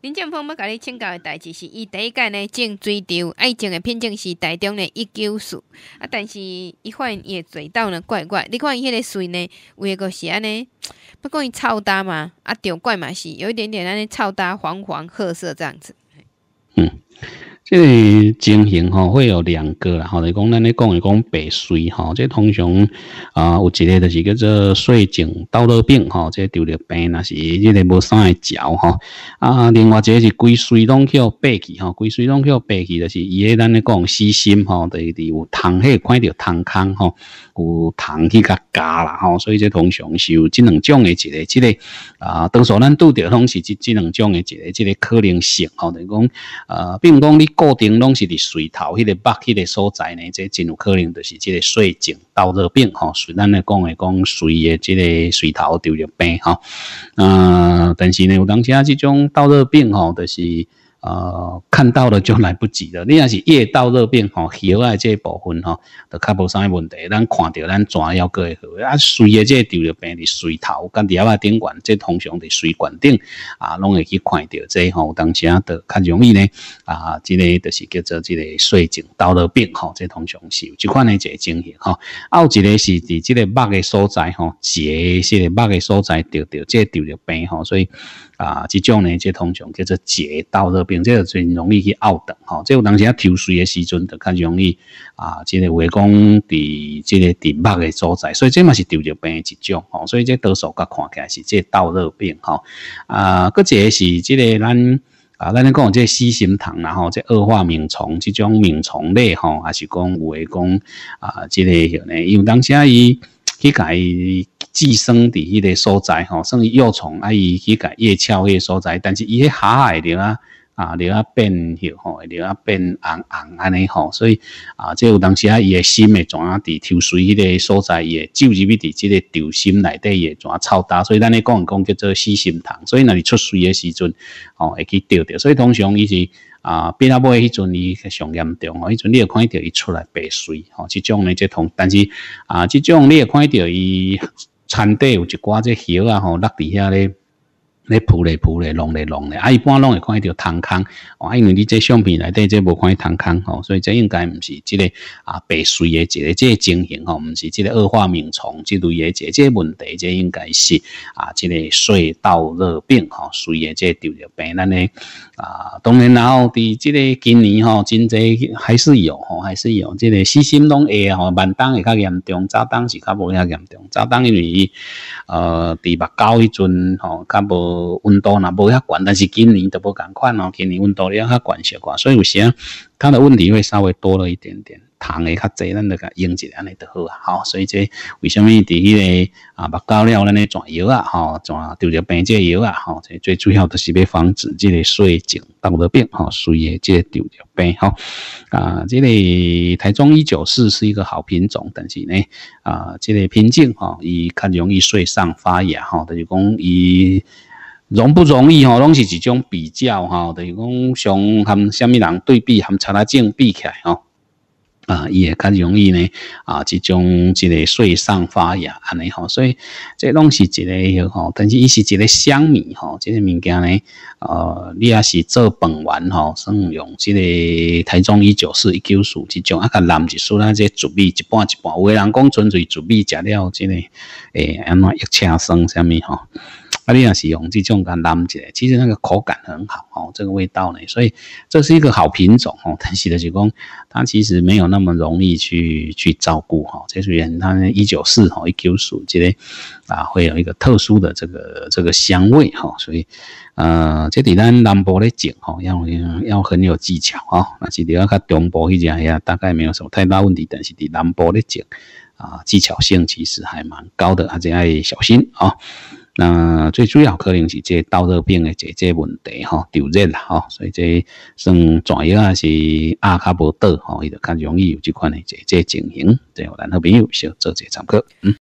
林建峰要甲你请教的代志，是伊第一届呢种水稻，爱情的品种是台中的一九四啊，但是伊发现伊的水稻呢，怪怪，你看伊迄个水呢，为个是安尼，不过伊臭大嘛，啊，稻怪嘛是有一点点安尼臭大，黄黄褐色这样子，嗯。这情形吼会有两个，吼、后来讲，咱咧讲一讲白水吼，这通常啊有一个的是叫做水井得了病吼，这得了病那是这个无三的脚哈啊，另外一个是龟水拢去白起哈，龟水拢去白去，的是伊咧，咱咧讲私心吼，就是有汤迄看着汤坑吼，有汤去甲加啦吼，所以这通常是有即两种诶一个，这个啊，当所咱拄着拢是即即两种诶一个，这个可能性吼，等于讲啊，并讲你。固定拢是伫水头迄个、北迄个所在呢，即真有可能就是即个水井、倒热病吼。虽咱来讲诶讲水诶即个水头得入病吼。嗯，但是呢，有当啊，即种倒热病吼，就是。呃，看到了就来不及了。你若是夜到热病吼，腋外这一部分吼，都卡无啥问题。咱看到，咱怎要过好？啊，水的这丢了病是水头甲淋顶管，这通常在水管顶啊，拢会去看到这吼。当时啊，都较容易呢。啊，这个就是叫做这个水症道热病吼，这通常是有这款的这个情形吼。还有一个是伫这个肉的所在吼，结是的脉的所在丢掉，这丢了病吼，所以啊，这种呢，这通常叫做结道热病。即个真容易去凹的吼，即个当时啊抽水的时阵，就较容易啊，即个有讲伫即个伫脉诶所在，所以即嘛是抽着病一种吼。所以即多数甲看起来是即倒热病吼啊。一个是即个咱啊，咱咧讲即吸心虫，然后即二化螟虫即种螟虫类吼，还是讲有诶讲啊，即个吓呢？因为当啊伊伊个寄生伫迄个所在吼，算于幼虫啊，伊去个叶鞘迄个所在，但是伊迄下海了啊。啊，你啊变红吼，你啊变红红安尼吼，所以啊，即有当时啊，伊的心会全啊伫抽水迄个所在，伊诶酒入去伫即个抽心内底怎全臭大，所以咱咧讲讲叫做死心虫，所以若你出水诶时阵，哦会去钓钓，所以通常伊是啊变啊尾迄阵伊上严重，哦迄阵你也看到伊出来白水，吼，即种呢即同，但是啊，即种你也看到伊餐底有一寡即鱼啊吼落伫遐咧。咧铺咧铺咧，弄咧弄咧，啊，一般拢会看到汤坑，啊，因为你这相片内底这无看到汤坑吼，所以这应该毋是即个啊白水诶一个即个情形吼，唔是即个恶化螨虫即类诶一个即个问题，这应该是啊即个水道热病吼，水个即条病，咱咧啊，当然然后伫即个今年吼，真侪还是有吼，还是有即个死心拢会吼，晚冬会较严重，早冬是较无遐严重，早冬因为伊呃伫目九迄阵吼较无。温度呐，无遐高，但是今年就无同款今年温度咧较悬寡，所以有时啊，它的问题会稍微多了一点点糖会较济，咱就该用一点安尼就好啊。好，所以这为什么在呢？啊，麦高了咧转药啊，吼转丢掉病枝药啊，吼，最最主要的是要防止这个水肿、得病，吼，衰也这丢掉病，吼。啊，这个台中一九四是一个好品种，但是呢，啊，这个品种哈，伊较容易水上发芽，吼，就是讲伊。容不容易哦，拢是一种比较哈，就是讲像他虾米人对比，他们差啊镜比起来哈，啊也较容易呢啊，这种一个水上发芽安尼吼，所以这拢是一个吼，但是伊是一个香米吼，这个物件呢，呃，你也是做本丸吼，算用这个台中一九四一九四这种啊，个南是属于这糯米一半一半，有人讲纯粹糯米食了这个，诶，安怎一车生虾米吼？啊，你若是用，这种在南边，其实那个口感很好哦，这个味道呢，所以这是一个好品种哦。但是呢，是讲它其实没有那么容易去去照顾哈。这属于它一九四哦，一九四这类啊，会有一个特殊的这个这个香味哈。所以呃，这里咱南部咧种哦，要要很有技巧哦。那是你要看中部去种呀，大概没有什么太大问题。但是滴南部咧种啊，技巧性其实还蛮高的，而且要小心哦。那最主要可能是这刀刀病的姐姐问题吼，丢人啦吼，所以这算怎样啊是阿卡波多吼，伊就较容易有即款的姐姐情形，这咱后朋友小要做些参考，嗯。